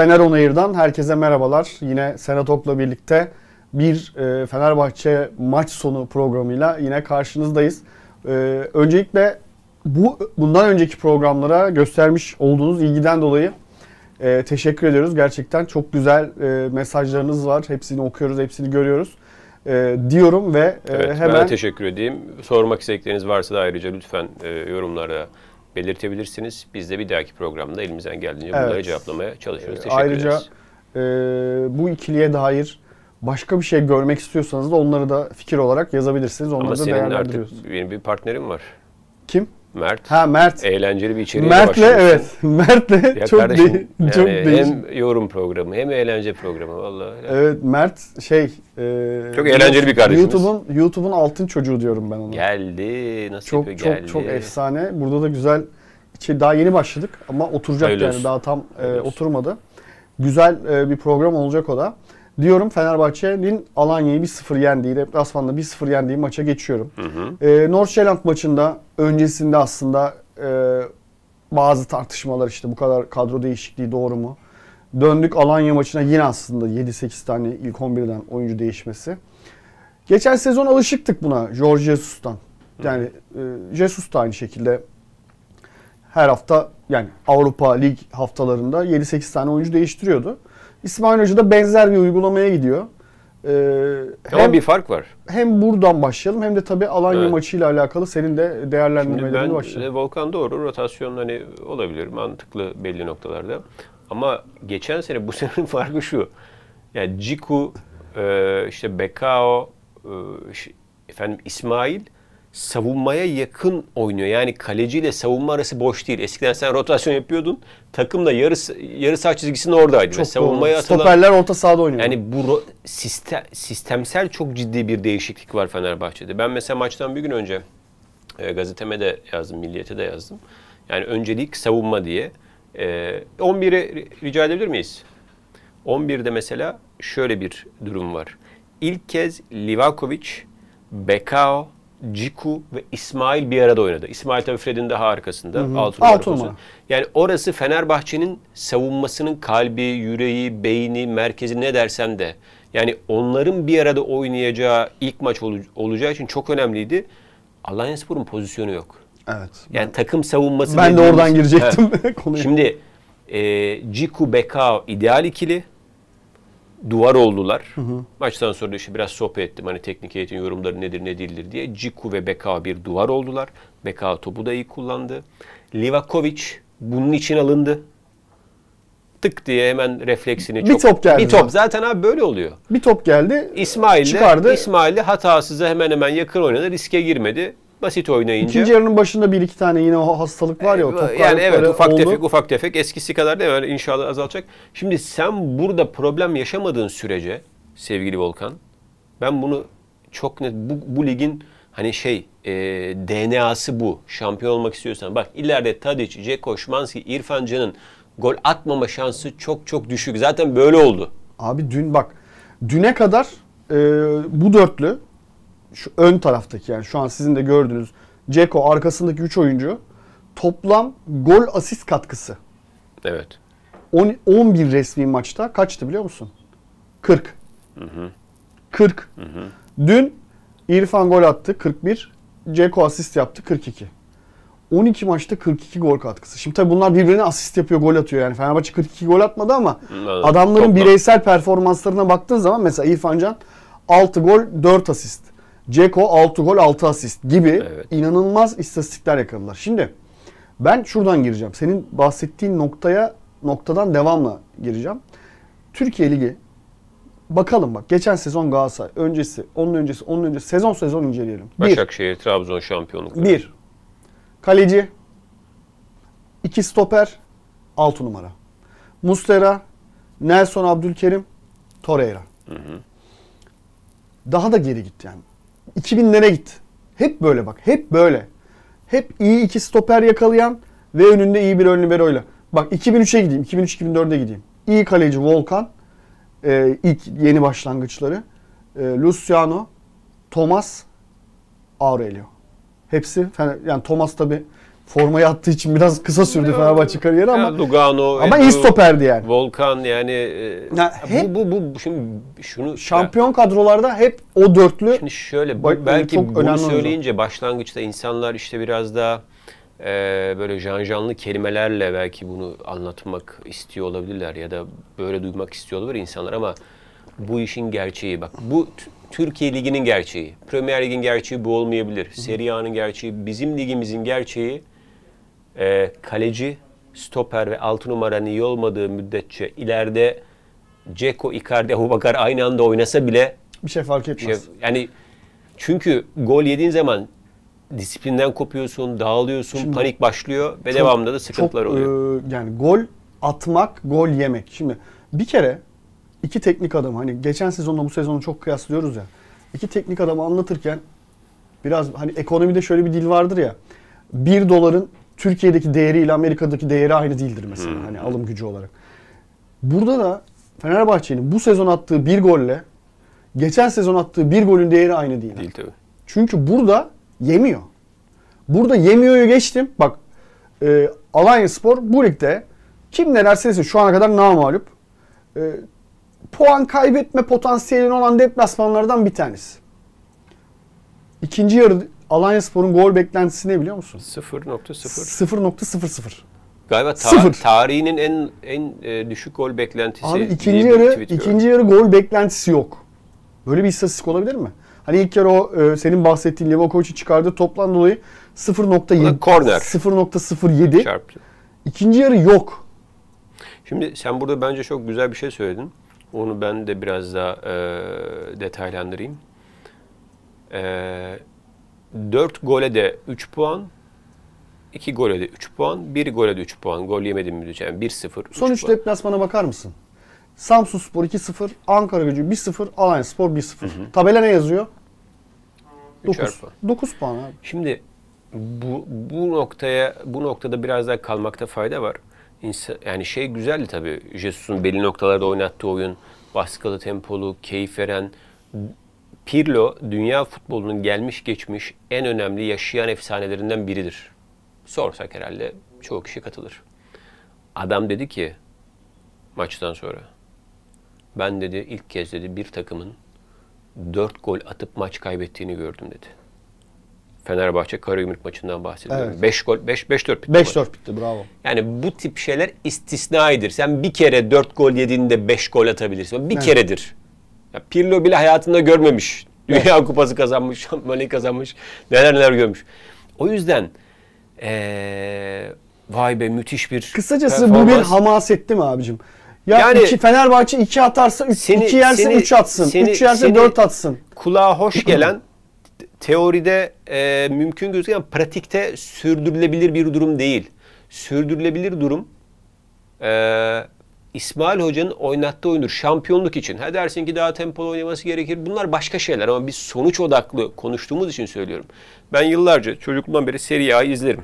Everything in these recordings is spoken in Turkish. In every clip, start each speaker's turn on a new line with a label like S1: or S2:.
S1: Fener Onayır'dan herkese merhabalar. Yine Senatok'la birlikte bir e, Fenerbahçe maç sonu programıyla yine karşınızdayız. E, öncelikle bu bundan önceki programlara göstermiş olduğunuz ilgiden dolayı e, teşekkür ediyoruz. Gerçekten çok güzel mesajlarınız var. Hepsini okuyoruz, hepsini görüyoruz diyorum ve evet, hemen... Ben
S2: teşekkür edeyim. Sormak istedikleriniz varsa da ayrıca lütfen e, yorumlara belirtebilirsiniz. Biz de bir dahaki programda elimizden geldiğince evet. bunları cevaplamaya çalışıyoruz. Ee, Teşekkür Ayrıca, ederiz.
S1: E, bu ikiliye dair başka bir şey görmek istiyorsanız da onları da fikir olarak yazabilirsiniz. Onları Ama da senin artık
S2: benim bir partnerim var. Kim? Mert. Ha Mert. Eğlenceli bir içeriğe Mert'le evet. Mert'le ya çok kardeşim, de, yani çok hem değişik. yorum programı hem eğlence programı vallahi. Evet
S1: Mert şey e, çok eğlenceli bir kardeşimiz. YouTube'un YouTube'un altın çocuğu diyorum ben ona.
S2: Geldi. Nasıl çok, yapıyor? Çok geldi. çok
S1: efsane. Burada da güzel şey daha yeni başladık ama oturacak Hayırlı yani daha tam e, oturmadı. Güzel e, bir program olacak o da diyorum Fenerbahçe'nin Alanya'yı 1-0 yendiği, deplasmanda 1-0 yendiği maça geçiyorum. Hı hı. Ee, North Zealand maçında öncesinde aslında e, bazı tartışmalar işte bu kadar kadro değişikliği doğru mu? Döndük Alanya maçına yine aslında 7-8 tane ilk 11'den oyuncu değişmesi. Geçen sezon alışıktık buna George Jesus'tan. Yani e, Jesus da aynı şekilde her hafta yani Avrupa Lig haftalarında 7-8 tane oyuncu değiştiriyordu. İsmail Hoca da benzer bir uygulamaya gidiyor. Ee, hem, Ama bir fark var. Hem buradan başlayalım hem de tabii Alanya evet. maçıyla alakalı senin de değerlendirmelerini başlayalım.
S2: Volkan doğru rotasyon hani olabilir mantıklı belli noktalarda. Ama geçen sene bu senenin farkı şu. Yani Ciku, e, işte Bekao, e, efendim İsmail savunmaya yakın oynuyor. Yani kaleciyle savunma arası boş değil. Eskiden sen rotasyon yapıyordun. Takım da yarı, yarı saha çizgisinin oradaydı. Çok savunmaya doğru. Atılan, Stoperler orta sahada oynuyor. Yani bu sistem, sistemsel çok ciddi bir değişiklik var Fenerbahçe'de. Ben mesela maçtan bir gün önce e, gazeteme de yazdım, Milliyet'e de yazdım. Yani öncelik savunma diye. E, 11'i rica edebilir miyiz? 11'de mesela şöyle bir durum var. İlk kez Livakovic, Bekao, Ciku ve İsmail bir arada oynadı. İsmail tabii Fred'in daha arkasında. Hı hı. Yani orası Fenerbahçe'nin savunmasının kalbi, yüreği, beyni, merkezi ne dersen de. Yani onların bir arada oynayacağı ilk maç ol, olacağı için çok önemliydi. Alanya Spor'un pozisyonu yok. Evet. Yani ben, takım savunması... Ben de oradan girecektim. Evet. Şimdi e, Ciku, Bekao ideal ikili duvar oldular. Hı hı. Maçtan sonra işte biraz sohbet ettim. Hani teknik heyetin yorumları nedir ne değildir diye. Ciku ve Beka bir duvar oldular. Beka topu da iyi kullandı. Livakovic bunun için alındı. Tık diye hemen refleksini bir çok... top geldi. Bir top. Zaten abi böyle oluyor.
S1: Bir top geldi.
S2: İsmail de, çıkardı. İsmail de hatasıza hemen hemen yakın oynadı. Riske girmedi basit oynayınca. İkinci
S1: yarının başında bir iki tane yine o hastalık var ya o e, Yani evet ufak oldu. tefek
S2: ufak tefek eskisi kadar da öyle inşallah azalacak. Şimdi sen burada problem yaşamadığın sürece sevgili Volkan ben bunu çok net bu, bu ligin hani şey e, DNA'sı bu. Şampiyon olmak istiyorsan bak ileride Tadic, Ceko, Şmanski, İrfan Can'ın gol atmama şansı çok çok düşük. Zaten böyle oldu.
S1: Abi dün bak düne kadar e, bu dörtlü şu ön taraftaki yani şu an sizin de gördüğünüz Ceko arkasındaki 3 oyuncu toplam gol asist katkısı. Evet. 10, 11 resmi maçta kaçtı biliyor musun? 40. Hı hı. 40. Hı hı. Dün İrfan gol attı 41. Ceko asist yaptı 42. 12 maçta 42 gol katkısı. Şimdi tabii bunlar birbirine asist yapıyor, gol atıyor yani. Fenerbahçe 42 gol atmadı ama adamların toplam. bireysel performanslarına baktığın zaman mesela İrfan Can 6 gol, 4 asist. Ceko 6 gol 6 asist gibi evet. inanılmaz istatistikler yakaladılar. Şimdi ben şuradan gireceğim. Senin bahsettiğin noktaya noktadan devamla gireceğim. Türkiye Ligi bakalım bak geçen sezon Galatasaray öncesi onun öncesi onun öncesi sezon sezon inceleyelim. Bir,
S2: Başakşehir Trabzon şampiyonlukları.
S1: Bir kaleci iki stoper 6 numara. Mustera, Nelson Abdülkerim, Torreira. Hı hı. Daha da geri gitti yani. 2000'lere git. Hep böyle bak. Hep böyle. Hep iyi iki stoper yakalayan ve önünde iyi bir ön liberoyla. Bak 2003'e gideyim. 2003-2004'e gideyim. İyi kaleci Volkan. E, ilk yeni başlangıçları. E, Luciano, Thomas, Aurelio. Hepsi. Yani Thomas tabi formayı attığı için biraz kısa sürdü Fenerbahçe kariyeri ama yani
S2: Lugano ama iyi stoperdi yani. Volkan yani, e, yani
S1: hep, bu, bu bu şimdi şunu şampiyon ya, kadrolarda hep o dörtlü. Şimdi şöyle bak, belki çok bunu söyleyince
S2: oldu. başlangıçta insanlar işte biraz daha e, böyle janjanlı kelimelerle belki bunu anlatmak istiyor olabilirler ya da böyle duymak istiyor olabilir insanlar ama bu işin gerçeği bak bu Türkiye Ligi'nin gerçeği, Premier Lig'in gerçeği bu olmayabilir. Serie A'nın gerçeği, bizim ligimizin gerçeği e, kaleci, stoper ve 6 numaranın iyi olmadığı müddetçe ileride Ceko, Icardi, Abubakar aynı anda oynasa bile
S1: bir şey fark etmez. Şey,
S2: yani çünkü gol yediğin zaman disiplinden kopuyorsun, dağılıyorsun, Şimdi, panik başlıyor ve çok, devamında da sıkıntılar çok, e,
S1: oluyor. E, yani gol atmak, gol yemek. Şimdi bir kere iki teknik adam hani geçen sezonla bu sezonu çok kıyaslıyoruz ya. İki teknik adamı anlatırken biraz hani ekonomide şöyle bir dil vardır ya. 1 doların Türkiye'deki değeriyle Amerika'daki değeri aynı değildir mesela hmm. hani alım gücü olarak. Burada da Fenerbahçe'nin bu sezon attığı bir golle geçen sezon attığı bir golün değeri aynı değil. Değil tabii. Çünkü burada yemiyor. Burada yemiyor'yu geçtim. Bak e, Alanya Spor bu ligde kim ne derse şu ana kadar namalup. E, puan kaybetme potansiyelin olan deplasmanlardan bir tanesi. İkinci yarı Alanya Spor'un gol beklentisi ne biliyor musun? 0.0. 0.00.
S2: Galiba ta- Sıfır. tarihinin en en e, düşük gol beklentisi. Abi ikinci yarı ikinci
S1: yarı gol beklentisi yok. Böyle bir istatistik olabilir mi? Hani ilk yarı o e, senin bahsettiğin Livakovic'i çıkardığı toplan dolayı 0.7 corner 0.07 çarptı. İkinci yarı yok.
S2: Şimdi sen burada bence çok güzel bir şey söyledin. Onu ben de biraz daha e, detaylandırayım. E, 4 gole de 3 puan, 2 gole de 3 puan, 1 gole de 3 puan. Gol yemedim müdürce şey. yani 1-0. Son 3
S1: deplasmana bakar mısın? Samsun Spor 2-0, Ankara Gücü 1-0, Alanya Spor 1-0. Tabela ne yazıyor? 9. 9 puan abi. Şimdi bu,
S2: bu noktaya bu noktada biraz daha kalmakta fayda var. İnsan, yani şey güzeldi tabii. Jesus'un belli noktalarda oynattığı oyun, baskılı tempolu, keyif veren Pirlo dünya futbolunun gelmiş geçmiş en önemli yaşayan efsanelerinden biridir. Sorsak herhalde çoğu kişi katılır. Adam dedi ki maçtan sonra ben dedi ilk kez dedi bir takımın dört gol atıp maç kaybettiğini gördüm dedi. Fenerbahçe Karagümrük maçından bahsediyorum. 5 evet. Beş gol 5 5 4
S1: bitti. 5 4 bitti bravo.
S2: Yani bu tip şeyler istisnaidir. Sen bir kere 4 gol yediğinde 5 gol atabilirsin. Bir evet. keredir. Ya Pirlo bile hayatında görmemiş. Dünya evet. Kupası kazanmış, şampiyonluğu kazanmış. Neler neler görmüş. O yüzden ee, vay be müthiş bir Kısacası bu bir
S1: hamasetti mi abicim? Ya yani, iki Fenerbahçe iki atarsa üç, seni, iki yerse seni, üç atsın. Seni, üç yerse seni, dört atsın.
S2: Kulağa hoş gelen teoride e, mümkün gözüken pratikte sürdürülebilir bir durum değil. Sürdürülebilir durum e, İsmail Hoca'nın oynattığı oyundur. Şampiyonluk için. Ha dersin ki daha tempolu oynaması gerekir. Bunlar başka şeyler ama biz sonuç odaklı konuştuğumuz için söylüyorum. Ben yıllarca çocukluğumdan beri Serie A'yı izlerim.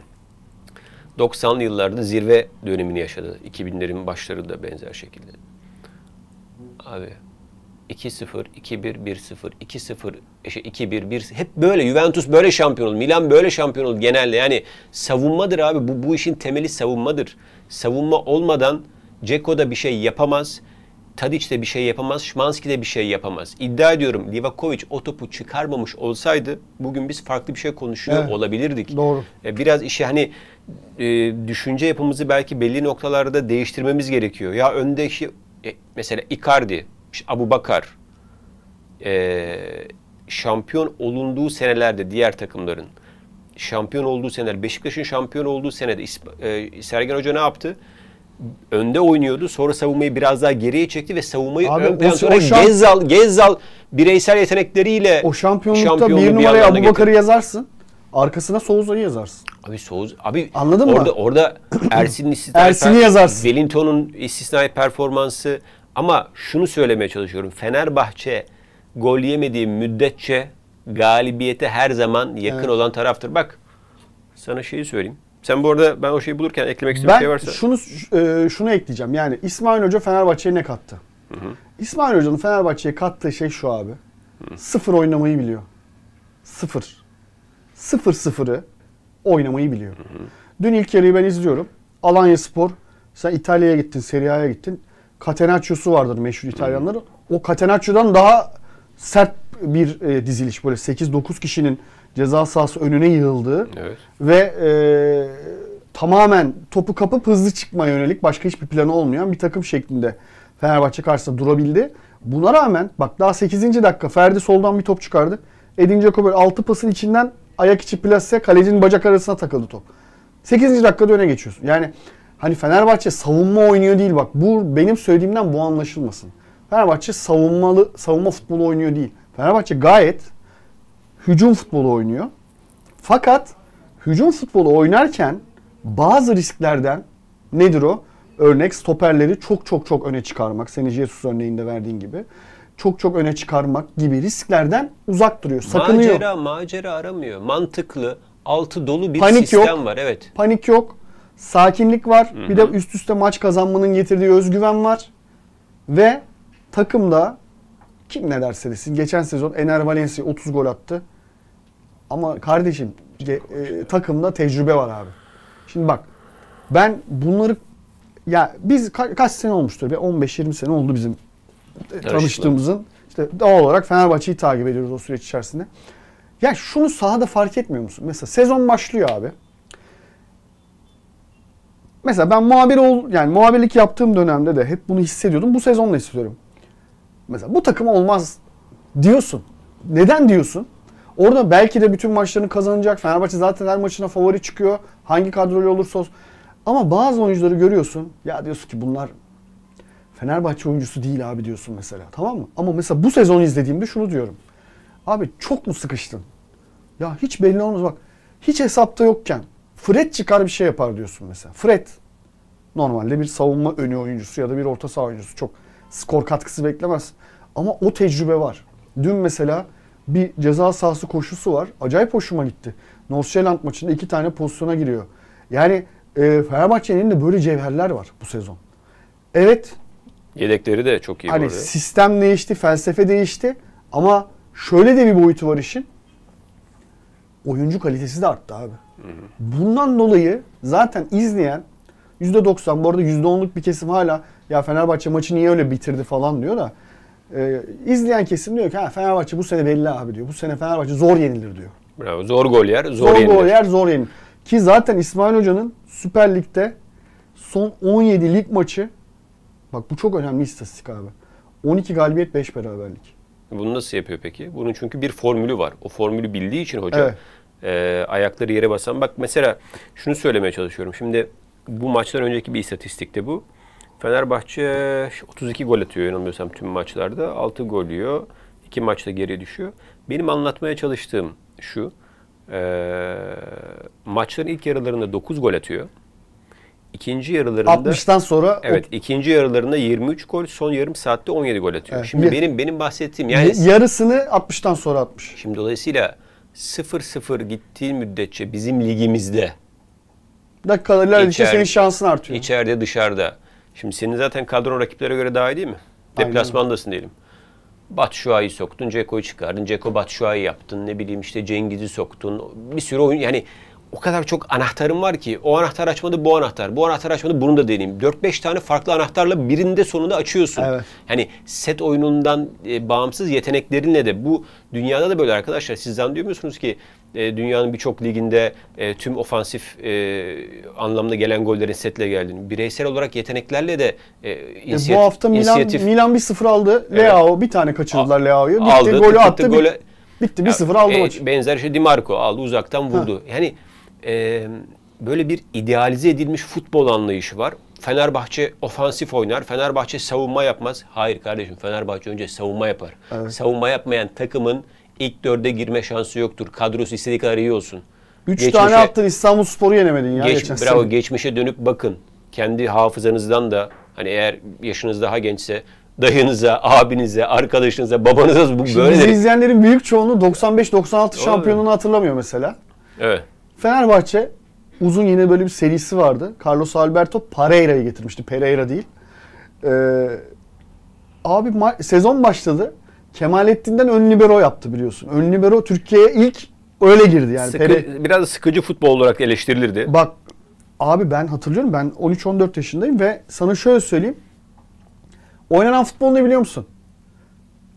S2: 90'lı yıllarda zirve dönemini yaşadı. 2000'lerin başları da benzer şekilde. Abi 2-0, 2-1, 1-0, 2-0, işte 2-1, 1 hep böyle Juventus böyle şampiyon oldu. Milan böyle şampiyon oldu genelde. Yani savunmadır abi. Bu bu işin temeli savunmadır. Savunma olmadan Ceko da bir şey yapamaz. Tadic de bir şey yapamaz. Şmanski de bir şey yapamaz. İddia ediyorum Livakovic o topu çıkarmamış olsaydı bugün biz farklı bir şey konuşuyor evet. olabilirdik. Doğru. E, biraz işi hani e, düşünce yapımızı belki belli noktalarda değiştirmemiz gerekiyor. Ya önde e, mesela Icardi, Abu Bakar e, şampiyon olunduğu senelerde diğer takımların şampiyon olduğu seneler Beşiktaş'ın şampiyon olduğu senede e, Sergen Hoca ne yaptı? önde oynuyordu. Sonra savunmayı biraz daha geriye çekti ve savunmayı Abi, ön plana sonra o şamp- Gezzal, Gezzal bireysel yetenekleriyle o şampiyonlukta şampiyonluğu bir numaraya Abu Bakar'ı
S1: yazarsın. Arkasına Souza'yı yazarsın.
S2: Abi Soğuz abi Anladın orada mı? orada Ersin'in istisnai Ersin'i yazarsın. Wellington'un istisnai performansı ama şunu söylemeye çalışıyorum. Fenerbahçe gol yemediği müddetçe galibiyete her zaman yakın Evet. olan taraftır. Bak sana şeyi söyleyeyim. Sen bu arada ben o şeyi bulurken eklemek istediğin şey varsa. Ben şunu
S1: e, şunu ekleyeceğim. Yani İsmail Hoca Fenerbahçe'ye ne kattı? Hı hı. İsmail Hoca'nın Fenerbahçe'ye kattığı şey şu abi. Hı. Sıfır oynamayı biliyor. Sıfır. Sıfır sıfırı oynamayı biliyor. Hı hı. Dün ilk yarıyı ben izliyorum. Alanya Spor. Sen İtalya'ya gittin, Serie A'ya gittin. Catenaccio'su vardır meşhur İtalyanların. O Catenaccio'dan daha sert bir e, diziliş. Böyle 8-9 kişinin ceza sahası önüne yığıldı evet. ve e, tamamen topu kapıp hızlı çıkmaya yönelik başka hiçbir planı olmayan bir takım şeklinde Fenerbahçe karşısında durabildi. Buna rağmen bak daha 8. dakika Ferdi soldan bir top çıkardı. Edin Dzeko böyle 6 pasın içinden ayak içi plase kalecinin bacak arasına takıldı top. 8. dakikada öne geçiyorsun. Yani hani Fenerbahçe savunma oynuyor değil bak. Bu benim söylediğimden bu anlaşılmasın. Fenerbahçe savunmalı savunma futbolu oynuyor değil. Fenerbahçe gayet hücum futbolu oynuyor. Fakat hücum futbolu oynarken bazı risklerden nedir o? Örnek stoperleri çok çok çok öne çıkarmak. Seni Jesus örneğinde verdiğin gibi. Çok çok öne çıkarmak gibi risklerden uzak duruyor. Sakınıyor. Macera
S2: macera aramıyor. Mantıklı, altı dolu bir panik sistem yok. var. Evet.
S1: Panik yok. Sakinlik var. Hı-hı. Bir de üst üste maç kazanmanın getirdiği özgüven var. Ve takımda kim ne derse desin geçen sezon Ener Valencia 30 gol attı. Ama kardeşim e, takımda tecrübe var abi. Şimdi bak ben bunları ya biz ka- kaç sene olmuştur? 15-20 sene oldu bizim e, Yarışlı. tanıştığımızın. İşte doğal olarak Fenerbahçe'yi takip ediyoruz o süreç içerisinde. Ya şunu sahada fark etmiyor musun? Mesela sezon başlıyor abi. Mesela ben muhabir ol yani muhabirlik yaptığım dönemde de hep bunu hissediyordum. Bu sezonla hissediyorum. Mesela bu takım olmaz diyorsun. Neden diyorsun? Orada belki de bütün maçlarını kazanacak. Fenerbahçe zaten her maçına favori çıkıyor. Hangi kadroyla olursa olsun. Ama bazı oyuncuları görüyorsun. Ya diyorsun ki bunlar Fenerbahçe oyuncusu değil abi diyorsun mesela. Tamam mı? Ama mesela bu sezon izlediğimde şunu diyorum. Abi çok mu sıkıştın? Ya hiç belli olmaz bak. Hiç hesapta yokken Fred çıkar bir şey yapar diyorsun mesela. Fred normalde bir savunma önü oyuncusu ya da bir orta saha oyuncusu. Çok skor katkısı beklemez. Ama o tecrübe var. Dün mesela bir ceza sahası koşusu var. Acayip hoşuma gitti. North Zealand maçında iki tane pozisyona giriyor. Yani e, Fenerbahçe'nin de böyle cevherler var bu sezon. Evet.
S2: Yedekleri de çok iyi. Hani vardı.
S1: sistem değişti, felsefe değişti. Ama şöyle de bir boyutu var işin. Oyuncu kalitesi de arttı abi. Hı hı. Bundan dolayı zaten izleyen %90 bu arada %10'luk bir kesim hala ya Fenerbahçe maçı niye öyle bitirdi falan diyor da ee, izleyen kesim diyor ki ha Fenerbahçe bu sene belli abi diyor. Bu sene Fenerbahçe zor yenilir diyor.
S2: Bravo. Zor gol yer, zor, zor yenilir. Zor gol
S1: yer, zor yenilir. Ki zaten İsmail Hoca'nın Süper Lig'de son 17 lig maçı bak bu çok önemli istatistik abi. 12 galibiyet 5 beraberlik.
S2: Bunu nasıl yapıyor peki? Bunun çünkü bir formülü var. O formülü bildiği için hoca evet. e, ayakları yere basan. Bak mesela şunu söylemeye çalışıyorum. Şimdi bu maçtan önceki bir istatistikte bu. Fenerbahçe 32 gol atıyor yanılmıyorsam tüm maçlarda. 6 gol yiyor. 2 maçta geri düşüyor. Benim anlatmaya çalıştığım şu. E, maçların ilk yarılarında 9 gol atıyor. İkinci yarılarında 60'tan sonra Evet, o... ikinci yarılarında 23 gol, son yarım saatte 17 gol atıyor. Evet, şimdi bir, benim benim bahsettiğim yani
S1: yarısını 60'tan sonra atmış. Şimdi dolayısıyla
S2: 0-0 gittiği müddetçe bizim ligimizde
S1: dakikalarla içeride senin şansın
S2: artıyor. İçeride, dışarıda Şimdi senin zaten kadron rakiplere göre daha iyi değil mi? Deplasmandasın diyelim. Batshuayi'yi soktun, Ceko'yu çıkardın, Ceko Batshuayi yaptın, ne bileyim işte Cengiz'i soktun. Bir sürü oyun yani o kadar çok anahtarım var ki o anahtar açmadı bu anahtar, bu anahtar açmadı bunu da deneyeyim. 4-5 tane farklı anahtarla birinde sonunda açıyorsun. Evet. Hani set oyunundan e, bağımsız yeteneklerinle de bu dünyada da böyle arkadaşlar sizden duymuyorsunuz ki e, dünyanın birçok liginde e, tüm ofansif e, anlamda gelen gollerin setle geldiğini, bireysel olarak yeteneklerle de e, e, bu hafta Milan inisiyatif,
S1: Milan 1-0 aldı. Evet. Leao bir tane kaçırdılar Leao'yu. Bitti aldı, golü attı. Bitti, gole, bitti 1-0 aldı e,
S2: maçı. Benzer şey Di Marco aldı uzaktan vurdu. Ha. Yani e, böyle bir idealize edilmiş futbol anlayışı var. Fenerbahçe ofansif oynar, Fenerbahçe savunma yapmaz. Hayır kardeşim, Fenerbahçe önce savunma yapar. Evet. Savunma yapmayan takımın ilk dörde girme şansı yoktur. Kadrosu istediği kadar iyi olsun. Üç tane attın
S1: İstanbul Sporu yenemedin ya. Geç, geçen bravo sene.
S2: geçmişe dönüp bakın. Kendi hafızanızdan da hani eğer yaşınız daha gençse dayınıza, abinize, arkadaşınıza, babanıza bu böyle. Bizi
S1: izleyenlerin büyük çoğunluğu 95-96 şampiyonunu hatırlamıyor mesela. Evet. Fenerbahçe uzun yine böyle bir serisi vardı. Carlos Alberto Pereira'yı getirmişti. Pereira değil. Ee, abi sezon başladı. Kemalettin'den ön libero yaptı biliyorsun. Ön libero Türkiye'ye ilk öyle girdi yani. Sıkı, Peri...
S2: Biraz sıkıcı futbol olarak eleştirilirdi. Bak
S1: abi ben hatırlıyorum ben 13-14 yaşındayım ve sana şöyle söyleyeyim. Oynanan futbol ne biliyor musun?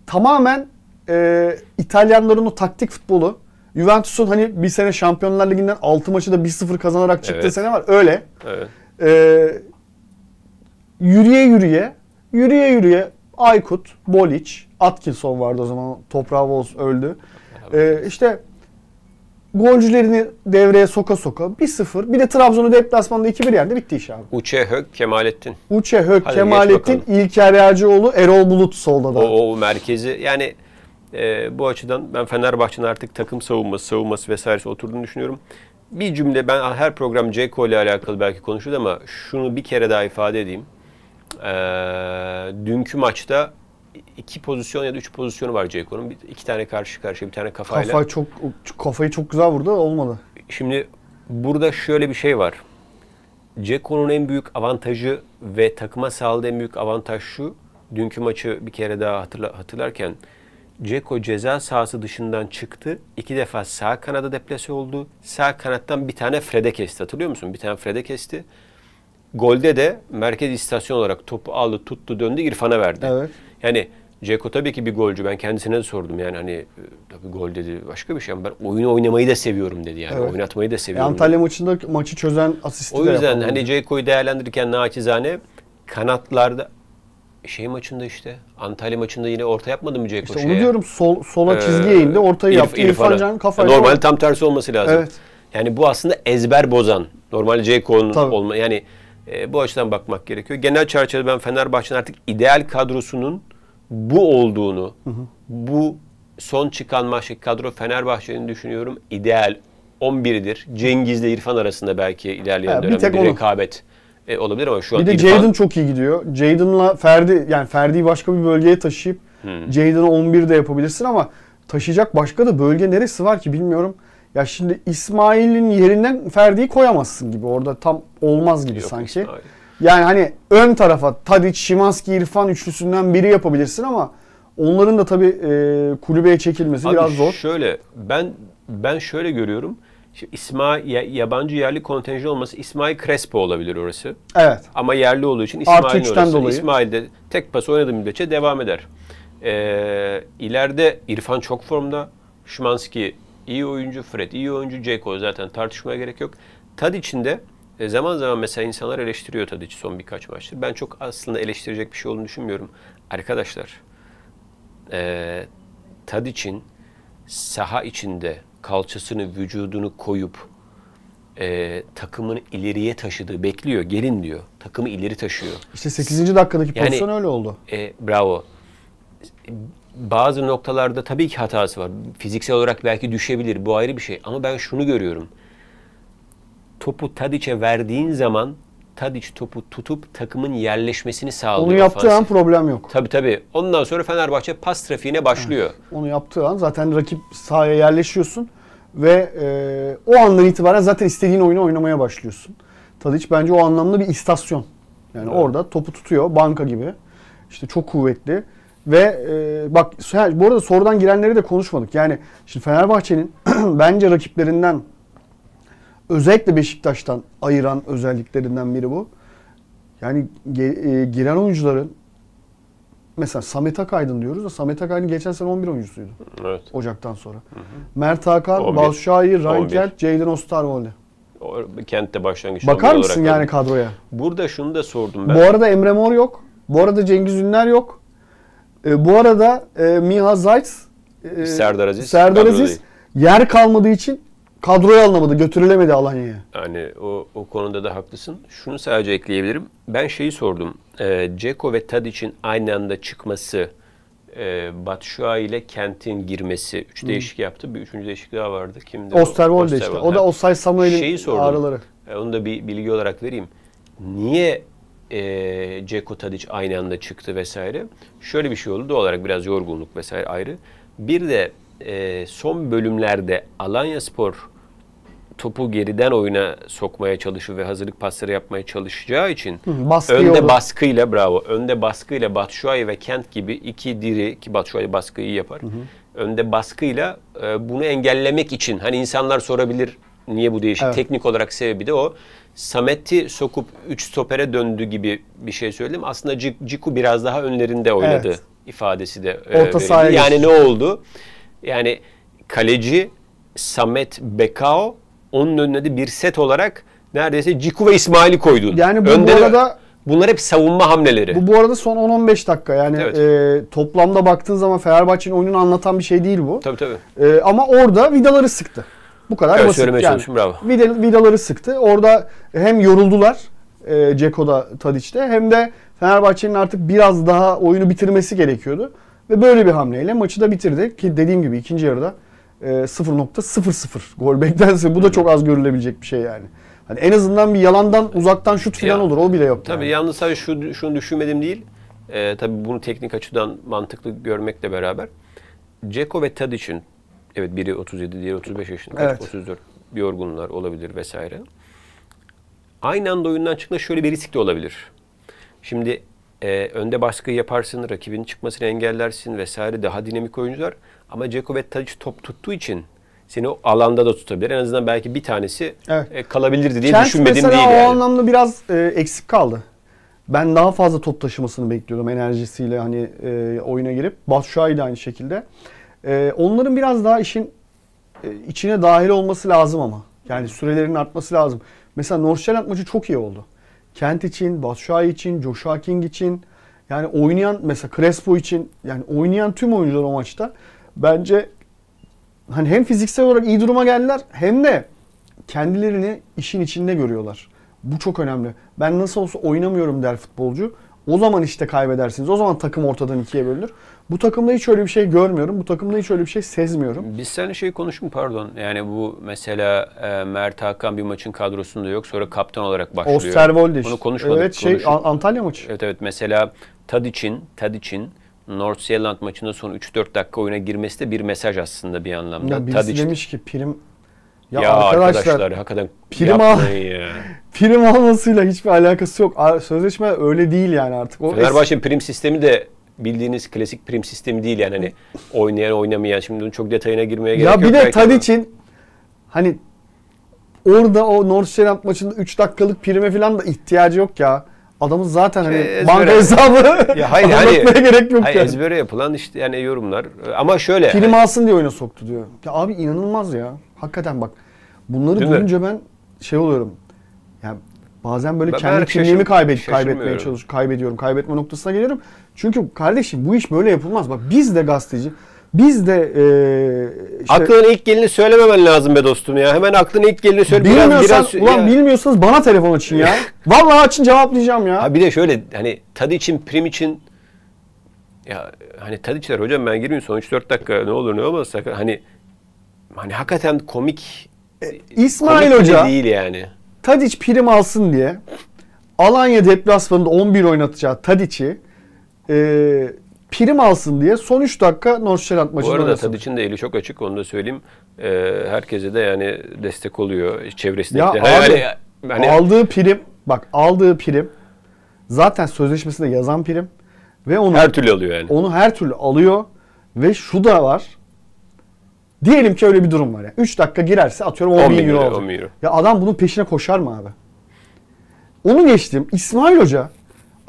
S1: Tamamen e, İtalyanların o taktik futbolu. Juventus'un hani bir sene Şampiyonlar Ligi'nden 6 maçı da 1-0 kazanarak çıktığı evet. sene var. Öyle. Evet. E, yürüye yürüye, yürüye yürüye Aykut, Boliç, Atkinson vardı o zaman. Topravos öldü. Ee, işte golcülerini devreye soka soka 1-0. Bir de Trabzon'u deplasmanda 2-1 yendi. Bitti iş abi.
S2: Uçe Hök, Kemalettin.
S1: Uçe Hök, Hadi Kemalettin, İlker Yağcıoğlu, Erol Bulut solda da.
S2: O, o merkezi yani e, bu açıdan ben Fenerbahçe'nin artık takım savunması, savunması vesairesi oturduğunu düşünüyorum. Bir cümle ben her program Ceko ile alakalı belki konuşuruz ama şunu bir kere daha ifade edeyim e, dünkü maçta iki pozisyon ya da üç pozisyonu var Ceko'nun. İki tane karşı karşıya bir tane kafayla. Kafa çok,
S1: kafayı çok güzel vurdu olmadı.
S2: Şimdi burada şöyle bir şey var. Ceko'nun en büyük avantajı ve takıma sağladığı en büyük avantaj şu. Dünkü maçı bir kere daha hatırla, hatırlarken Ceko ceza sahası dışından çıktı. İki defa sağ kanada deplase oldu. Sağ kanattan bir tane Fred'e kesti. Hatırlıyor musun? Bir tane Fred'e kesti. Golde de merkez istasyon olarak topu aldı, tuttu, döndü, İrfan'a verdi. Evet. Yani Ceko tabii ki bir golcü. Ben kendisine de sordum yani hani e, tabii gol dedi başka bir şey ama ben oyunu oynamayı da seviyorum dedi yani. Evet. Oynatmayı da seviyorum. E, Antalya
S1: dedi. maçında maçı çözen asisti O yüzden de hani
S2: Ceko'yu değerlendirirken naçizane kanatlarda şey maçında işte Antalya maçında yine orta yapmadı mı Ceko İşte şeye? onu diyorum
S1: sol, sola ee, çizgiye indi ortayı İrf, yaptı. İrfan Can kafayla. Normal tam tersi
S2: olması lazım. Evet. Yani bu aslında ezber bozan. Normal Ceko'nun olma yani e, bu açıdan bakmak gerekiyor. Genel çerçevede ben Fenerbahçe'nin artık ideal kadrosunun bu olduğunu, hı hı. bu son çıkan maçlık kadro Fenerbahçe'nin düşünüyorum ideal 11'dir. Cengiz'le İrfan arasında belki ilerleyen ha, dönemde bir, bir rekabet e, olabilir ama şu bir an Bir de İrfan...
S1: çok iyi gidiyor. Jadon'la Ferdi yani Ferdi'yi başka bir bölgeye taşıyıp hmm. 11'de yapabilirsin ama taşıyacak başka da bölge neresi var ki bilmiyorum. Ya şimdi İsmail'in yerinden Ferdi'yi koyamazsın gibi. Orada tam olmaz gibi Yok, sanki. İsmail. Yani hani ön tarafa Tadic, Şimanski, İrfan üçlüsünden biri yapabilirsin ama onların da tabii e, kulübeye çekilmesi Abi biraz zor.
S2: Şöyle ben ben şöyle görüyorum. Şimdi İsmail yabancı yerli kontenji olması İsmail Crespo olabilir orası. Evet. Ama yerli olduğu için İsmail'in orası. Dolayı. İsmail de tek pas oynadığı müddetçe devam eder. Ee, ileride İrfan çok formda. Şimanski iyi oyuncu Fred, iyi oyuncu Ceko zaten tartışmaya gerek yok. Tad içinde e, zaman zaman mesela insanlar eleştiriyor Tadic'i son birkaç maçtır. Ben çok aslında eleştirecek bir şey olduğunu düşünmüyorum. Arkadaşlar, e, Tadic'in saha içinde kalçasını, vücudunu koyup e, takımını ileriye taşıdığı bekliyor. Gelin diyor. Takımı ileri taşıyor.
S1: İşte 8. dakikadaki yani, öyle oldu.
S2: E, bravo bazı noktalarda tabii ki hatası var. Fiziksel olarak belki düşebilir. Bu ayrı bir şey. Ama ben şunu görüyorum. Topu Tadiç'e verdiğin zaman Tadiç topu tutup takımın yerleşmesini sağlıyor. Onu yaptığı an
S1: problem yok.
S2: Tabii tabii. Ondan sonra Fenerbahçe pas trafiğine başlıyor. Evet.
S1: Onu yaptığı an zaten rakip sahaya yerleşiyorsun ve e, o andan itibaren zaten istediğin oyunu oynamaya başlıyorsun. Tadiç bence o anlamda bir istasyon. Yani evet. orada topu tutuyor banka gibi. İşte çok kuvvetli ve e, bak bu arada sorudan girenleri de konuşmadık. Yani şimdi Fenerbahçe'nin bence rakiplerinden özellikle Beşiktaş'tan ayıran özelliklerinden biri bu. Yani e, giren oyuncuların mesela Samet Akaydın diyoruz da Samet Akaydın geçen sene 11 oyuncusuydu. Evet. Ocaktan sonra. Hı hı. Mert Hakan, Başşahir, Rankert, Jayden Osterwolde.
S2: Kentte başlangıç Bakar mısın olarak yani kadroya? Burada şunu da sordum ben. Bu arada
S1: Emre Mor yok. Bu arada Cengiz Ünler yok. E, bu arada e, Miha Zayt, e, Serdar Aziz, Serdar Aziz yer kalmadığı için kadroya alınamadı, götürülemedi Alanya'ya.
S2: Yani o, o konuda da haklısın. Şunu sadece ekleyebilirim. Ben şeyi sordum. E, Ceko ve için aynı anda çıkması, e, Batshuayi ile Kent'in girmesi. Üç hmm. değişik yaptı. Bir üçüncü değişik daha vardı. Kimdi? Osterwolde işte. O da Osay Samuel'in araları. E, onu da bir bilgi olarak vereyim. Niye e, Ceko Tadic aynı anda çıktı vesaire. Şöyle bir şey oldu. Doğal olarak biraz yorgunluk vesaire ayrı. Bir de e, son bölümlerde Alanya Spor topu geriden oyuna sokmaya çalışır ve hazırlık pasları yapmaya çalışacağı için Hı, baskı önde yolu. baskıyla bravo. Önde baskıyla Batshuayi ve Kent gibi iki diri ki Batshuayi baskıyı yapar. Hı hı. Önde baskıyla e, bunu engellemek için hani insanlar sorabilir niye bu değişik evet. teknik olarak sebebi de o. Samet'i sokup 3 stopere döndü gibi bir şey söyledim. Aslında Ciku biraz daha önlerinde oynadı evet. ifadesi de e, Orta sahaya Yani ne oldu? Yani kaleci Samet Bekao onun önüne de bir set olarak neredeyse Ciku ve İsmail'i koydu. Yani bu, Önde, bu arada bunlar hep savunma hamleleri. Bu
S1: bu arada son 10-15 dakika yani evet. e, toplamda baktığın zaman Fenerbahçe'nin oyununu anlatan bir şey değil bu. Tabii tabii. E, ama orada vidaları sıktı. Bu kadar evet, basit. Yani, bravo. Vida, vidaları sıktı. Orada hem yoruldular e, Ceko'da Tadiç'te hem de Fenerbahçe'nin artık biraz daha oyunu bitirmesi gerekiyordu. Ve böyle bir hamleyle maçı da bitirdi ki dediğim gibi ikinci yarıda e, 0.00 gol beklense bu da hmm. çok az görülebilecek bir şey yani. Hani en azından bir yalandan uzaktan şut falan ya, olur o bile yok.
S2: Tabii yani. yalnız sadece şu, şunu düşünmedim değil. E, tabii bunu teknik açıdan mantıklı görmekle beraber Ceko ve Tadiç'in evet biri 37, diğeri 35 yaşında, evet. 34 yorgunlar olabilir vesaire. Aynı anda oyundan çıkma şöyle bir risk de olabilir. Şimdi e, önde baskı yaparsın, rakibin çıkmasını engellersin vesaire daha dinamik oyuncular. Ama Ceko ve Tadic top tuttuğu için seni o alanda da tutabilir. En azından belki bir tanesi evet. E, kalabilirdi diye Kent düşünmedim değil. Kent mesela o anlamda
S1: biraz e, eksik kaldı. Ben daha fazla top taşımasını bekliyordum enerjisiyle hani e, oyuna girip. Batshuayi ile aynı şekilde. E, onların biraz daha işin e, içine dahil olması lazım ama. Yani sürelerin artması lazım. Mesela North maçı çok iyi oldu. Kent için, Batshuayi için, Joshua King için yani oynayan mesela Crespo için yani oynayan tüm oyuncular o maçta bence hani hem fiziksel olarak iyi duruma geldiler hem de kendilerini işin içinde görüyorlar. Bu çok önemli. Ben nasıl olsa oynamıyorum der futbolcu. O zaman işte kaybedersiniz. O zaman takım ortadan ikiye bölünür. Bu takımda hiç öyle bir şey görmüyorum. Bu takımda hiç öyle bir şey sezmiyorum. Biz
S2: seninle şey konuşun pardon. Yani bu mesela e, Mert Hakan bir maçın kadrosunda yok. Sonra kaptan olarak başlıyor. Osterwolde. Bunu konuşmadık. Evet şey konuşun. Antalya maçı. Evet evet mesela Tadiç'in Tadiç'in North Zealand maçında son 3-4 dakika oyuna girmesi de bir mesaj aslında bir anlamda. Ya birisi Tadic... demiş
S1: ki prim ya, ya arkadaşlar, arkadaşlar hakikaten prim, al, prim almasıyla hiçbir alakası yok. Sözleşme öyle değil yani artık. O Fenerbahçe'nin
S2: prim sistemi de bildiğiniz klasik prim sistemi değil yani hani oynayan oynamayan şimdi bunun çok detayına girmeye gerek ya yok. Ya bir de tad
S1: için hani orada o North Zealand maçında 3 dakikalık prime falan da ihtiyacı yok ya. Adamın zaten hani şey, banka hesabı ya hayır, hani, gerek yok hayır, yani.
S2: Ezbere yapılan işte yani yorumlar ama şöyle. Film hani- alsın
S1: diye oyuna soktu diyor. Ya abi inanılmaz ya. Hakikaten bak bunları Değil duyunca mi? ben şey oluyorum. Yani bazen böyle ben kendi kimliğimi kaybet, kaybetmeye çalışıyorum kaybediyorum. Kaybetme noktasına geliyorum. Çünkü kardeşim bu iş böyle yapılmaz. Bak biz de gazeteci biz de e, işte, aklının ilk
S2: gelini söylememen lazım be dostum ya. Hemen aklının ilk gelini söyle. Bilmiyorsan, biraz, ulan
S1: ya. bilmiyorsanız bana telefon açın ya. Vallahi açın cevaplayacağım ya. Ha
S2: bir de şöyle hani tadı için prim için ya hani Tadiçler hocam ben girmeyeyim son 3-4 dakika ne olur ne olmaz hani hani hakikaten
S1: komik e, İsmail komik Hoca değil yani. Tadiç prim alsın diye Alanya deplasmanında 11 oynatacağı Tadiç'i e, prim alsın diye son 3 dakika North Zealand maçını Bu arada
S2: Tadic'in de eli çok açık onu da söyleyeyim. Ee, herkese de yani destek oluyor çevresinde. Ya de. Hayal, aldı, hani... aldığı
S1: prim bak aldığı prim zaten sözleşmesinde yazan prim ve onu her türlü alıyor yani. Onu her türlü alıyor ve şu da var. Diyelim ki öyle bir durum var ya. 3 dakika girerse atıyorum 10, 10 bin, bin euro, euro olacak. Euro. Ya adam bunun peşine koşar mı abi? Onu geçtim. İsmail Hoca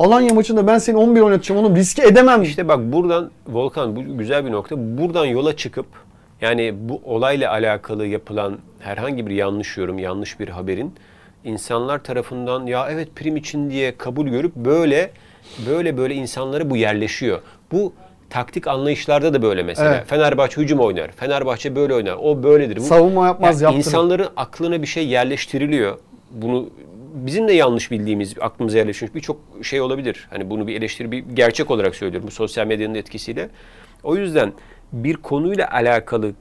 S1: Alanya maçında ben seni 11 oynatacağım oğlum riske edemem. İşte
S2: bak buradan Volkan bu güzel bir nokta. Buradan yola çıkıp yani bu olayla alakalı yapılan herhangi bir yanlış yorum, yanlış bir haberin insanlar tarafından ya evet prim için diye kabul görüp böyle böyle böyle insanlara bu yerleşiyor. Bu taktik anlayışlarda da böyle mesela. Evet. Fenerbahçe hücum oynar. Fenerbahçe böyle oynar. O böyledir. Bu, Savunma yapmaz yani yaptırır. İnsanların aklına bir şey yerleştiriliyor. Bunu bizim de yanlış bildiğimiz, aklımıza yerleşmiş birçok şey olabilir. Hani bunu bir eleştiri, bir gerçek olarak söylüyorum bu sosyal medyanın etkisiyle. O yüzden bir konuyla alakalı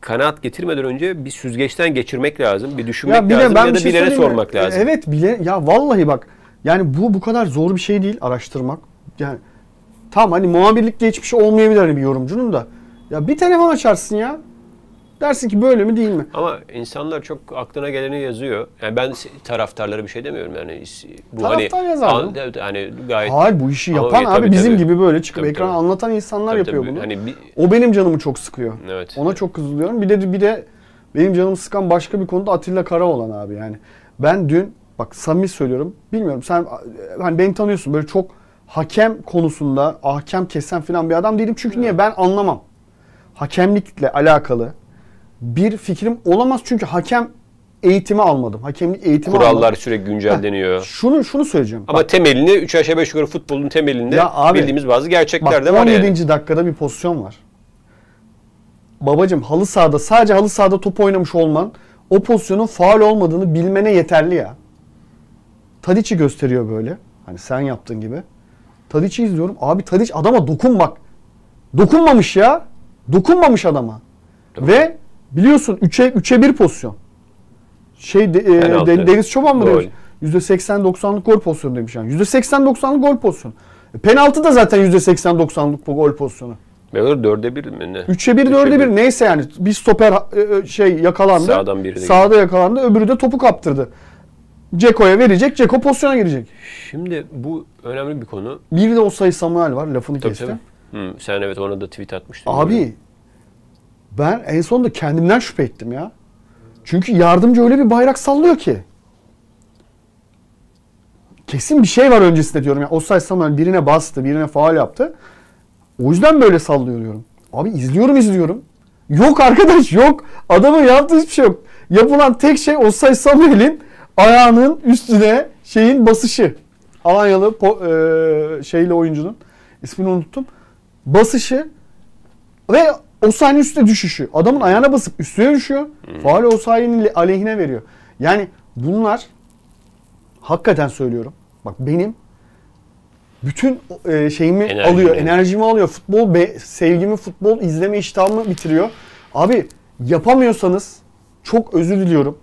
S2: kanaat getirmeden önce bir süzgeçten geçirmek lazım, bir düşünmek ya bile, lazım ben ya da bir şey bilene sormak mi? lazım.
S1: Evet bile ya vallahi bak yani bu bu kadar zor bir şey değil araştırmak. Yani tam hani muhabirlikle hiçbir şey olmayabilir hani bir yorumcunun da. Ya bir telefon açarsın ya. Dersin ki böyle mi değil mi?
S2: Ama insanlar çok aklına geleni yazıyor. Yani ben taraftarlara bir şey demiyorum yani.
S1: Bu hani Taraftar hani, yazar mı?
S2: Hani gayet... Hayır bu işi yapan abi tabii, bizim tabii. gibi böyle çıkıp tabii, ekran tabii.
S1: anlatan insanlar tabii, yapıyor tabii. bunu. Hani bir... O benim canımı çok sıkıyor. Evet. Ona evet. çok kızılıyorum. Bir de bir de benim canımı sıkan başka bir konuda Atilla Kara olan abi yani. Ben dün bak samimi söylüyorum. Bilmiyorum sen hani beni tanıyorsun böyle çok hakem konusunda ahkem kesen falan bir adam değilim. Çünkü evet. niye ben anlamam. Hakemlikle alakalı bir fikrim olamaz çünkü hakem eğitimi almadım. Hakemlik eğitimi Kurallar almadım.
S2: sürekli güncelleniyor. Heh,
S1: şunu şunu söyleyeceğim. Ama
S2: bak, temelini 3 aşağı 5 yukarı futbolun temelinde abi, bildiğimiz bazı gerçekler bak, de var 17.
S1: yani. dakikada bir pozisyon var. Babacım halı sahada sadece halı sahada top oynamış olman o pozisyonun faal olmadığını bilmene yeterli ya. Tadiç'i gösteriyor böyle. Hani sen yaptığın gibi. Tadiç'i izliyorum. Abi Tadiç adama dokunmak. Dokunmamış ya. Dokunmamış adama. Tamam. Ve Biliyorsun 3'e 3'e 1 pozisyon. Şey de, e, De- Deniz Çoban mı demiş? %80-90'lık gol pozisyonu demiş yani. %80-90'lık gol pozisyonu. E, penaltı da zaten %80-90'lık bu gol pozisyonu.
S2: Ne olur dörde bir mi ne? 3'e 1 4'e 1
S1: neyse yani bir stoper e, e, şey yakalandı. Sağdan biri de Sağda yakalandı. Öbürü de topu kaptırdı. Ceko'ya verecek. Ceko pozisyona girecek.
S2: Şimdi bu önemli bir konu.
S1: Bir de o sayı Samuel var lafını Tabii kestim.
S2: tabii. Hı, hmm, sen evet ona da tweet atmıştın. Abi
S1: ben en sonunda kendimden şüphe ettim ya. Çünkü yardımcı öyle bir bayrak sallıyor ki. Kesin bir şey var öncesinde diyorum. Yani Osay Samuel birine bastı, birine faal yaptı. O yüzden böyle sallıyor diyorum. Abi izliyorum izliyorum. Yok arkadaş yok. Adamın yaptığı hiçbir şey yok. Yapılan tek şey Osay Samuel'in ayağının üstüne şeyin basışı. Alanyalı po- e- şeyli oyuncunun ismini unuttum. Basışı ve Osayi'nin üstte düşüşü. Adamın ayağına basıp üstüne düşüyor. Hmm. Faal Osayi'nin aleyhine veriyor. Yani bunlar hakikaten söylüyorum. Bak benim bütün e, şeyimi Enerjimi. alıyor, enerjimi alıyor. Futbol be, sevgimi, futbol izleme iştahımı bitiriyor. Abi yapamıyorsanız çok özür diliyorum.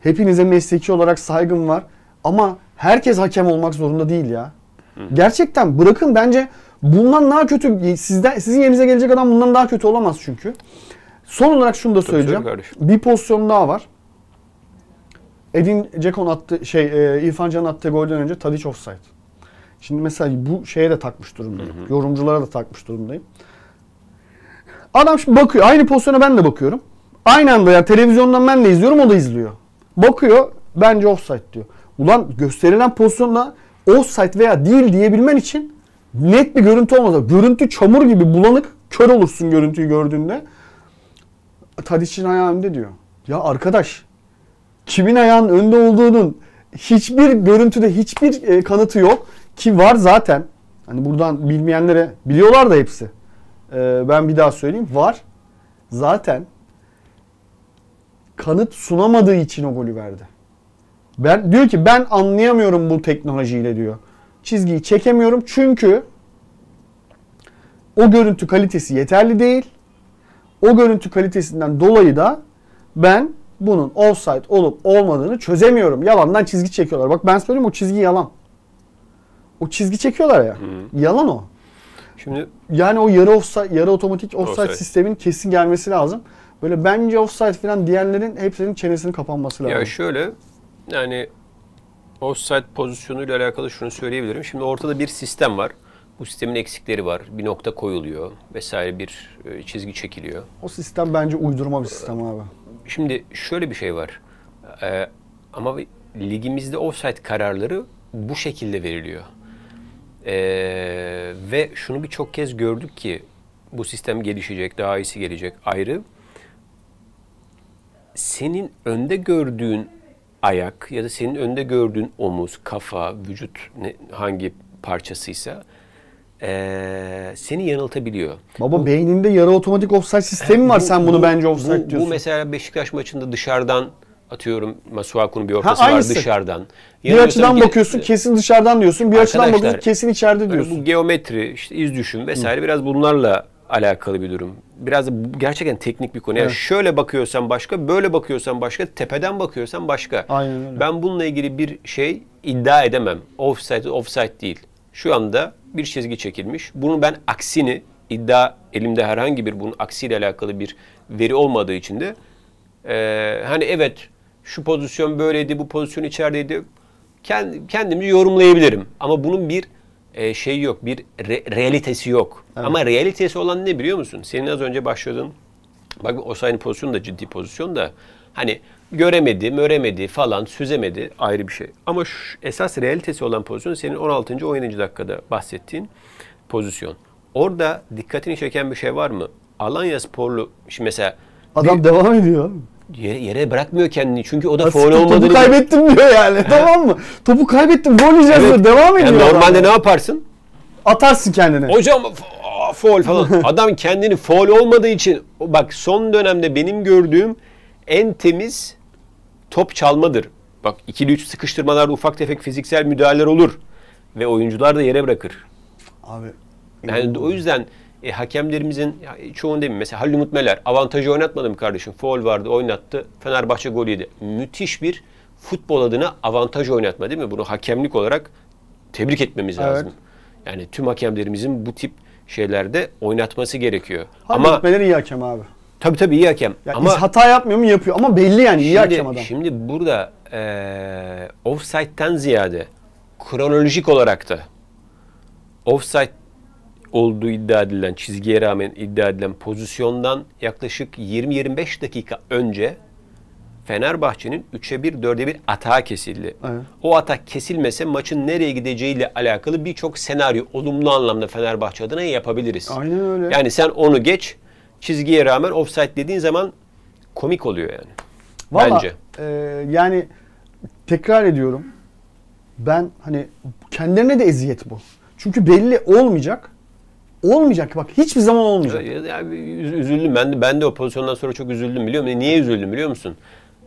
S1: Hepinize mesleki olarak saygım var ama herkes hakem olmak zorunda değil ya. Hı. Hmm. Gerçekten bırakın bence Bundan daha kötü sizden sizin yerinize gelecek adam bundan daha kötü olamaz çünkü. Son olarak şunu da söyleyeceğim. Bir pozisyon daha var. Edin Cekon attı şey e, İrfan Can attı golden önce Tadiç offside. Şimdi mesela bu şeye de takmış durumdayım. Hı hı. Yorumculara da takmış durumdayım. Adam şimdi bakıyor. Aynı pozisyona ben de bakıyorum. Aynı anda ya televizyondan ben de izliyorum o da izliyor. Bakıyor bence offside diyor. Ulan gösterilen pozisyonla offside veya değil diyebilmen için net bir görüntü olmasa görüntü çamur gibi bulanık kör olursun görüntüyü gördüğünde. Tadic'in ayağı önde diyor. Ya arkadaş kimin ayağın önde olduğunun hiçbir görüntüde hiçbir e, kanıtı yok ki var zaten. Hani buradan bilmeyenlere biliyorlar da hepsi. E, ben bir daha söyleyeyim. Var. Zaten kanıt sunamadığı için o golü verdi. Ben diyor ki ben anlayamıyorum bu teknolojiyle diyor çizgiyi çekemiyorum. Çünkü o görüntü kalitesi yeterli değil. O görüntü kalitesinden dolayı da ben bunun offside olup olmadığını çözemiyorum. Yalandan çizgi çekiyorlar. Bak ben söyleyeyim o çizgi yalan. O çizgi çekiyorlar ya. Hı. Yalan o. Şimdi yani o yarı offside, yarı otomatik offside, offside sistemin kesin gelmesi lazım. Böyle bence offside falan diyenlerin hepsinin çenesinin kapanması lazım. Ya
S2: şöyle yani offside pozisyonuyla alakalı şunu söyleyebilirim. Şimdi ortada bir sistem var. Bu sistemin eksikleri var. Bir nokta koyuluyor vesaire bir e, çizgi çekiliyor.
S1: O sistem bence uydurma bir sistem abi.
S2: Şimdi şöyle bir şey var. Ee, ama ligimizde offside kararları bu şekilde veriliyor. Ee, ve şunu birçok kez gördük ki bu sistem gelişecek, daha iyisi gelecek ayrı. Senin önde gördüğün ayak ya da senin önünde gördüğün omuz, kafa, vücut ne, hangi parçasıysa e, seni yanıltabiliyor.
S1: Baba bu, beyninde yarı otomatik offside sistemi e, var bu, sen bunu bu, bence offside bu, diyorsun. Bu
S2: mesela Beşiktaş maçında dışarıdan atıyorum Masuaku'nun bir ortası ha, var dışarıdan. Bir açıdan ki, bakıyorsun
S1: kesin dışarıdan diyorsun. Bir açıdan bakıyorsun kesin içeride diyorsun.
S2: Bu geometri, işte iz düşüm vesaire Hı. biraz bunlarla alakalı bir durum. Biraz da gerçekten teknik bir konu. Yani şöyle bakıyorsan başka, böyle bakıyorsan başka, tepeden bakıyorsan başka.
S1: Aynen öyle. Ben
S2: bununla ilgili bir şey iddia edemem. Offside offside değil. Şu anda bir çizgi çekilmiş. Bunu ben aksini iddia elimde herhangi bir bunun aksiyle alakalı bir veri olmadığı için de e, hani evet şu pozisyon böyleydi, bu pozisyon içerideydi. Kendimi yorumlayabilirim. Ama bunun bir e, şey yok, bir re- realitesi yok. Evet. Ama realitesi olan ne biliyor musun? Senin az önce başladığın, bak Osayi'nin pozisyonu da ciddi pozisyon da hani göremedi, möremedi falan, süzemedi ayrı bir şey. Ama şu, esas realitesi olan pozisyon senin 16. 17. dakikada bahsettiğin pozisyon. Orada dikkatini çeken bir şey var mı? Alanya sporlu, şimdi mesela...
S1: Adam bir, devam ediyor
S2: yere, yere bırakmıyor kendini. Çünkü o da faul olmadığını... Topu kaybettim
S1: diyor yani. tamam mı? Topu kaybettim. Gol yiyeceğiz evet. devam ediyor. Yani normalde adam. ne yaparsın? Atarsın kendini. Hocam
S2: foul falan. adam kendini foul olmadığı için bak son dönemde benim gördüğüm en temiz top çalmadır. Bak ikili üç sıkıştırmalarda ufak tefek fiziksel müdahaleler olur ve oyuncular da yere bırakır. Abi yani o yüzden e, hakemlerimizin e, çoğun değil mi? Mesela Halil Umut Meler avantajı oynatmadı mı kardeşim? Foul vardı oynattı. Fenerbahçe gol yedi. Müthiş bir futbol adına avantaj oynatma değil mi? Bunu hakemlik olarak tebrik etmemiz evet. lazım. Yani tüm hakemlerimizin bu tip şeylerde oynatması gerekiyor. Halil Ama
S1: Meler iyi hakem abi.
S2: Tabii tabii iyi hakem. Ya ama
S1: hata yapmıyor mu yapıyor ama belli yani iyi şimdi, hakem adam. Şimdi
S2: burada e, offside'den ziyade kronolojik olarak da offside olduğu iddia edilen çizgiye rağmen iddia edilen pozisyondan yaklaşık 20-25 dakika önce Fenerbahçe'nin 3'e 1 4'e 1 atağı kesildi. Evet. O atak kesilmese maçın nereye gideceğiyle alakalı birçok senaryo olumlu anlamda Fenerbahçe adına yapabiliriz. Aynen öyle. Yani sen onu geç çizgiye rağmen offside dediğin zaman komik oluyor yani.
S1: Vallahi, Bence. E, yani tekrar ediyorum. Ben hani kendilerine de eziyet bu. Çünkü belli olmayacak. Olmayacak bak hiçbir zaman olmayacak.
S2: Ya, ya, üzüldüm ben de, ben de o pozisyondan sonra çok üzüldüm biliyor musun? Niye üzüldüm biliyor musun?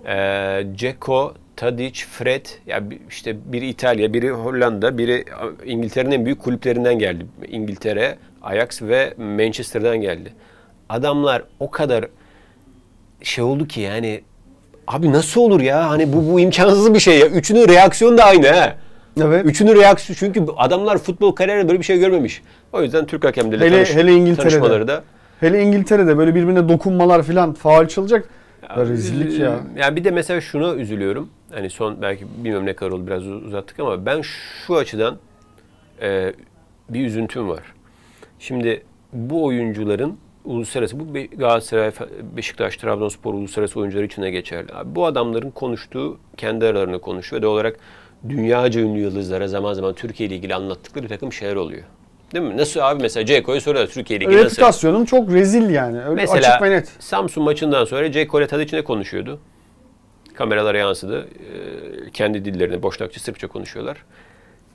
S2: Ee, Ceko, Tadic, Fred ya işte biri İtalya, biri Hollanda, biri İngiltere'nin en büyük kulüplerinden geldi. İngiltere, Ajax ve Manchester'dan geldi. Adamlar o kadar şey oldu ki yani abi nasıl olur ya? Hani bu bu imkansız bir şey ya. Üçünün reaksiyonu da aynı ha. Evet. Üçünün reaksiyonu çünkü adamlar futbol kariyerinde böyle bir şey görmemiş. O yüzden Türk hakemleriyle hele, tanış, hele İngiltere'de, tanışmaları da.
S1: Hele İngiltere'de böyle birbirine dokunmalar falan faal çalacak. Ya, rezillik ya.
S2: Yani bir de mesela şuna üzülüyorum. Hani son belki bilmiyorum ne kadar oldu biraz uzattık ama ben şu açıdan e, bir üzüntüm var. Şimdi bu oyuncuların uluslararası bu Galatasaray, Beşiktaş, Trabzonspor uluslararası oyuncuları içine geçerli. Abi, bu adamların konuştuğu kendi aralarında konuşuyor ve doğal olarak dünyaca ünlü yıldızlara zaman zaman Türkiye ile ilgili anlattıkları bir takım şeyler oluyor. Değil mi? Nasıl abi mesela Ceko'yu soruyorlar Türkiye ile ilgili nasıl? Reputasyonun
S1: çok rezil yani. Öyle mesela, açık ve net.
S2: Samsun maçından sonra Ceko ile Tadic ne konuşuyordu? Kameralara yansıdı. Ee, kendi dillerini boşnakça Sırpça konuşuyorlar.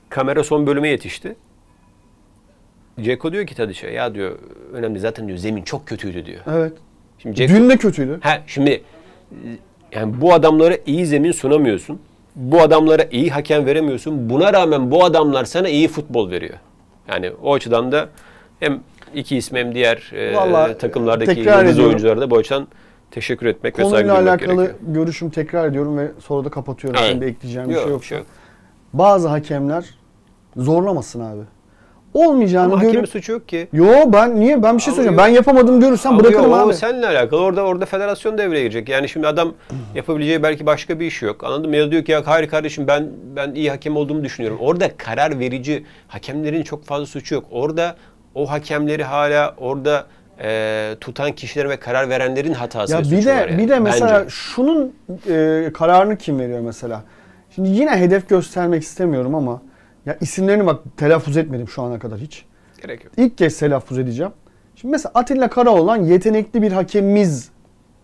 S2: Kamera son bölüme yetişti. Ceko diyor ki Tadic'e ya diyor önemli zaten diyor zemin çok kötüydü diyor. Evet. Şimdi Ceko, Dün de kötüydü. Ha, şimdi yani bu adamlara iyi zemin sunamıyorsun bu adamlara iyi hakem veremiyorsun. Buna rağmen bu adamlar sana iyi futbol veriyor. Yani o açıdan da hem iki isim hem diğer e, Vallahi, e, takımlardaki yıldız oyunculara da bu açıdan teşekkür etmek Konuyla ve saygı duymak gerekiyor. Konuyla
S1: alakalı görüşüm tekrar ediyorum ve sonra da kapatıyorum. Evet. Şimdi ekleyeceğim yok, bir şey yoksa. Yok. Bazı hakemler zorlamasın abi olmayacağını Ama görüp... suçu yok ki. Yo ben niye? Ben bir şey söyleyeceğim. Ben yapamadım görürsem bırakırım abi. O
S2: seninle alakalı. Orada orada federasyon devreye girecek. Yani şimdi adam yapabileceği belki başka bir iş yok. anladım. Ya diyor ki ya hayır kardeşim ben ben iyi hakem olduğumu düşünüyorum. Orada karar verici hakemlerin çok fazla suçu yok. Orada o hakemleri hala orada e, tutan kişilerin ve karar verenlerin hatası. Ya bir de yani, bir de mesela bence.
S1: şunun e, kararını kim veriyor mesela? Şimdi yine hedef göstermek istemiyorum ama ya isimlerini bak telaffuz etmedim şu ana kadar hiç. Gerek yok. İlk kez telaffuz edeceğim. Şimdi mesela Atilla Karaoğlan yetenekli bir hakemimiz.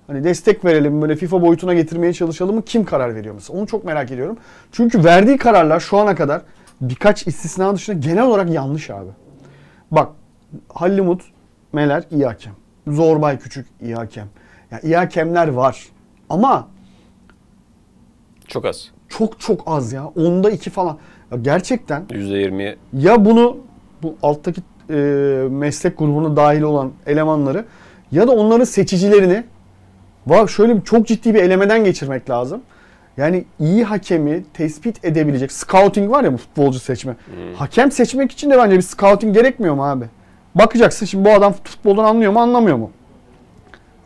S1: Hani destek verelim böyle FIFA boyutuna getirmeye çalışalım mı? Kim karar veriyor mesela? Onu çok merak ediyorum. Çünkü verdiği kararlar şu ana kadar birkaç istisna dışında genel olarak yanlış abi. Bak Hallimut Meler iyi hakem. Zorbay Küçük iyi hakem. Ya iyi hakemler var. Ama çok az. Çok çok az ya. Onda iki falan. Ya gerçekten
S2: %20'ye
S1: ya bunu bu alttaki e, meslek grubuna dahil olan elemanları ya da onların seçicilerini va şöyle bir çok ciddi bir elemeden geçirmek lazım. Yani iyi hakemi tespit edebilecek scouting var ya bu futbolcu seçme. Hmm. Hakem seçmek için de bence bir scouting gerekmiyor mu abi? Bakacaksın şimdi bu adam futboldan anlıyor mu anlamıyor mu?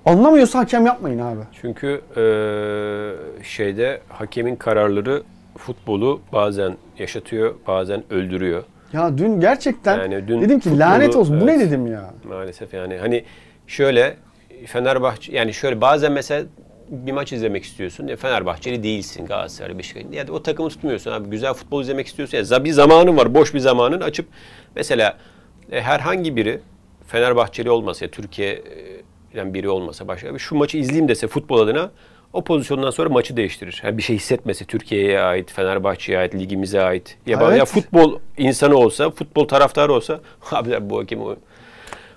S1: Anlamıyorsa hakem yapmayın abi.
S2: Çünkü ee, şeyde hakemin kararları futbolu bazen yaşatıyor, bazen öldürüyor.
S1: Ya dün gerçekten
S2: yani dün dedim ki futbolu, lanet olsun
S1: evet, bu ne dedim ya.
S2: Maalesef yani hani şöyle Fenerbahçe yani şöyle bazen mesela bir maç izlemek istiyorsun. Ya e, Fenerbahçeli değilsin, Galatasaray, Beşiktaşlı. Ya o takımı tutmuyorsun abi. Güzel futbol izlemek istiyorsun. Ya bir zamanın var, boş bir zamanın açıp mesela e, herhangi biri Fenerbahçeli olmasa, ya Türkiye'den biri olmasa başka bir şu maçı izleyeyim dese futbol adına o pozisyondan sonra maçı değiştirir. Yani bir şey hissetmesi Türkiye'ye ait, Fenerbahçe'ye ait, ligimize ait. Ya, evet. ya futbol insanı olsa, futbol taraftarı olsa abi bu hakim o.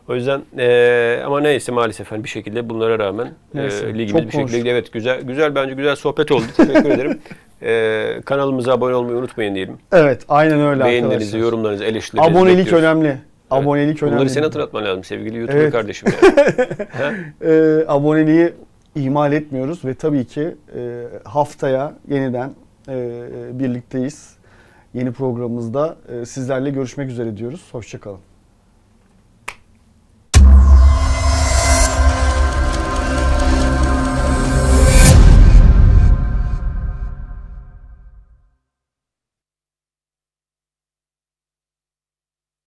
S2: O yüzden e, ama neyse maalesef efendim hani bir şekilde bunlara rağmen e, ligimiz bir şekilde evet güzel güzel bence güzel sohbet oldu. Teşekkür ederim. E, kanalımıza abone olmayı unutmayın diyelim. Evet
S1: aynen öyle Beğenilerinizi, arkadaşlar. yorumlarınızı, eleştirilerinizi Abonelik bekliyoruz. önemli. Evet. Abonelik Bunları önemli. Bunları sen hatırlatman lazım sevgili YouTube evet. kardeşim. Yani. e, aboneliği ihmal etmiyoruz ve tabii ki e, haftaya yeniden e, e birlikteyiz. Yeni programımızda e, sizlerle görüşmek üzere diyoruz. Hoşçakalın.